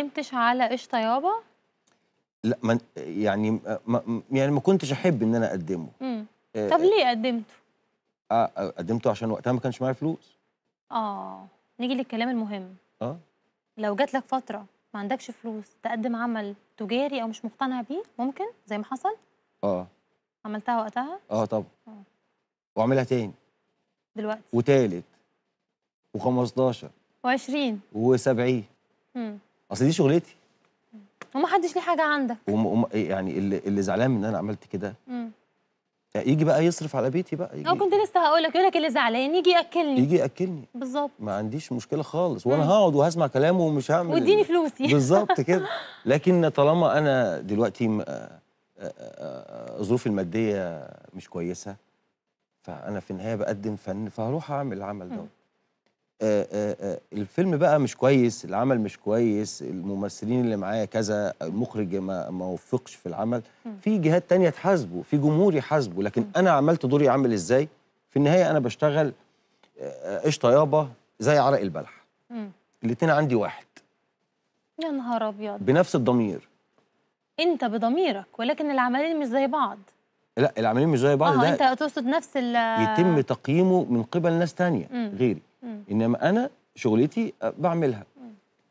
قدمتش على قشطة يابا؟ لأ ما يعني ما يعني ما كنتش أحب إن أنا أقدمه. إمم. آآ آه، طب آه. ليه قدمته؟ آه،, آه قدمته عشان وقتها ما كانش معايا فلوس. آه. نيجي للكلام المهم. آه. لو جات لك فترة ما عندكش فلوس تقدم عمل تجاري أو مش مقتنع بيه ممكن زي ما حصل؟ آه. عملتها وقتها؟ آه طبعًا. آه. وأعملها تاني. دلوقتي. وتالت و15. و20. و70. إمم. اصل دي شغلتي وما حدش ليه حاجه عندك وم... وم... إيه يعني اللي, اللي زعلان من ان انا عملت كده يعني يجي بقى يصرف على بيتي بقى يجي. انا كنت لسه هقول لك يقول لك اللي زعلان يجي ياكلني يجي ياكلني بالظبط ما عنديش مشكله خالص وانا هقعد وهسمع كلامه ومش هعمل واديني فلوسي يعني. بالظبط كده لكن طالما انا دلوقتي آه، آه، آه، ظروفي الماديه مش كويسه فانا في النهايه بقدم فن فهروح اعمل العمل دوت آه، آه، آه، الفيلم بقى مش كويس العمل مش كويس الممثلين اللي معايا كذا المخرج ما, ما وفقش في العمل في جهات تانية تحاسبه في جمهور يحاسبه لكن انا عملت دوري عامل ازاي في النهايه انا بشتغل قشطه يابا زي عرق البلح الاثنين عندي واحد يا نهار ابيض بنفس الضمير انت بضميرك ولكن العملين مش زي بعض لا العملين مش زي بعض اه انت تقصد نفس ال يتم تقييمه من قبل ناس تانية مم. غيري انما انا شغلتي آه، بعملها